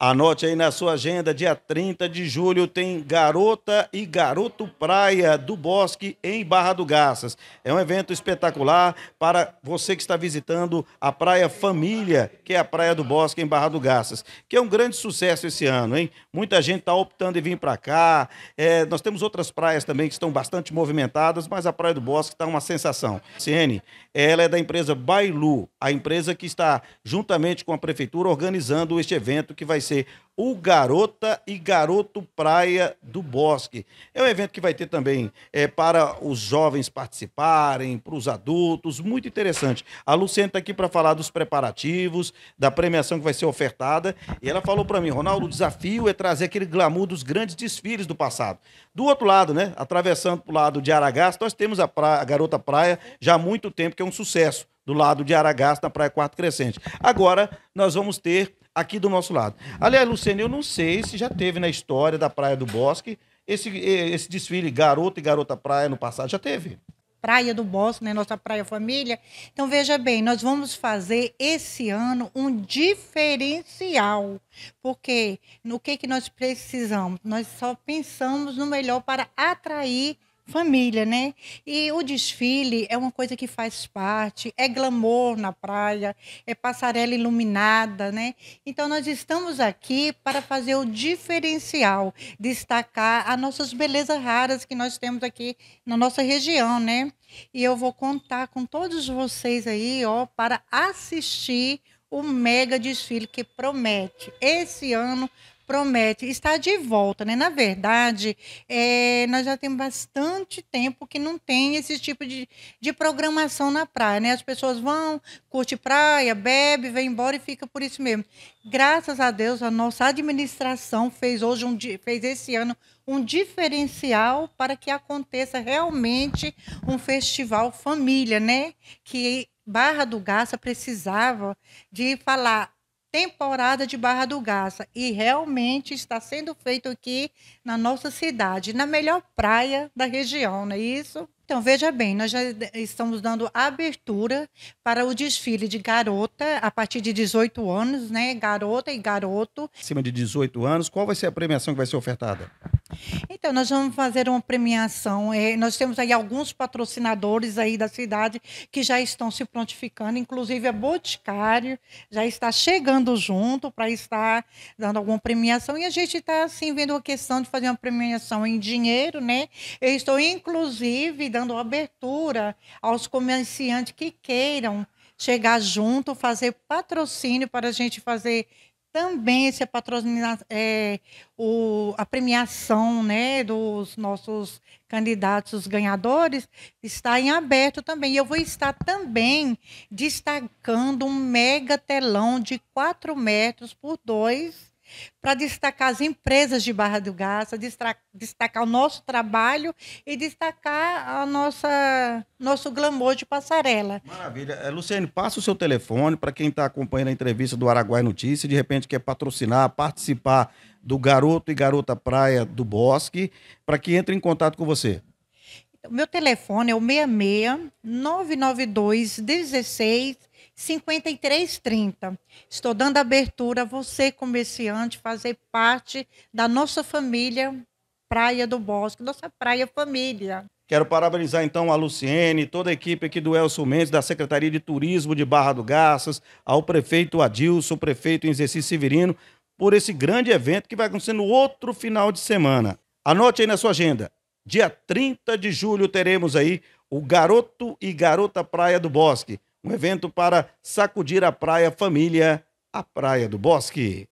Anote aí na sua agenda, dia 30 de julho tem Garota e Garoto Praia do Bosque em Barra do Garças. É um evento espetacular para você que está visitando a Praia Família, que é a Praia do Bosque em Barra do Garças, que é um grande sucesso esse ano, hein? Muita gente está optando em vir para cá. É, nós temos outras praias também que estão bastante movimentadas, mas a Praia do Bosque está uma sensação. CN, ela é da empresa Bailu, a empresa que está juntamente com a prefeitura organizando este evento que vai ser ser o Garota e Garoto Praia do Bosque. É um evento que vai ter também é, para os jovens participarem, para os adultos, muito interessante. A Luciana está aqui para falar dos preparativos, da premiação que vai ser ofertada. E ela falou para mim, Ronaldo, o desafio é trazer aquele glamour dos grandes desfiles do passado. Do outro lado, né, atravessando para o lado de Aragás, nós temos a, praia, a Garota Praia já há muito tempo, que é um sucesso do lado de Aragás, na Praia Quarto Crescente. Agora, nós vamos ter aqui do nosso lado. Aliás, Luciano, eu não sei se já teve na história da Praia do Bosque esse, esse desfile garoto e Garota Praia no passado. Já teve? Praia do Bosque, né? Nossa Praia Família. Então, veja bem, nós vamos fazer esse ano um diferencial. Porque no que, que nós precisamos? Nós só pensamos no melhor para atrair família, né? E o desfile é uma coisa que faz parte, é glamour na praia, é passarela iluminada, né? Então nós estamos aqui para fazer o diferencial, destacar as nossas belezas raras que nós temos aqui na nossa região, né? E eu vou contar com todos vocês aí, ó, para assistir o mega desfile que promete. Esse ano promete estar de volta, né? Na verdade, é, nós já temos bastante tempo que não tem esse tipo de, de programação na praia, né? As pessoas vão, curte praia, bebe, vem embora e fica por isso mesmo. Graças a Deus, a nossa administração fez hoje um fez esse ano um diferencial para que aconteça realmente um festival família, né? Que Barra do Garça precisava de falar temporada de Barra do Garça e realmente está sendo feito aqui na nossa cidade, na melhor praia da região, não é isso? Então, veja bem, nós já estamos dando abertura para o desfile de garota a partir de 18 anos, né? Garota e garoto. Acima de 18 anos, qual vai ser a premiação que vai ser ofertada? Então, nós vamos fazer uma premiação. É, nós temos aí alguns patrocinadores aí da cidade que já estão se prontificando, inclusive a Boticário já está chegando junto para estar dando alguma premiação. E a gente está, assim, vendo a questão de fazer uma premiação em dinheiro, né? Eu estou, inclusive, dando abertura aos comerciantes que queiram chegar junto, fazer patrocínio para a gente fazer também esse patrocina, é, o, a premiação né, dos nossos candidatos, os ganhadores, está em aberto também. E eu vou estar também destacando um mega telão de 4 metros por 2 para destacar as empresas de Barra do Garça, destacar o nosso trabalho e destacar a nossa nosso glamour de passarela. Maravilha. Eh, Luciane, passa o seu telefone para quem está acompanhando a entrevista do Araguai Notícias, de repente quer patrocinar, participar do Garoto e Garota Praia do Bosque, para que entre em contato com você meu telefone é o 66 992 16 5330. Estou dando abertura a você, comerciante, fazer parte da nossa família Praia do Bosque, nossa Praia Família. Quero parabenizar então a Luciene, toda a equipe aqui do Elcio Mendes, da Secretaria de Turismo de Barra do Garças, ao prefeito Adilson, prefeito em exercício Severino, por esse grande evento que vai acontecer no outro final de semana. Anote aí na sua agenda. Dia 30 de julho teremos aí o Garoto e Garota Praia do Bosque, um evento para sacudir a praia família, a Praia do Bosque.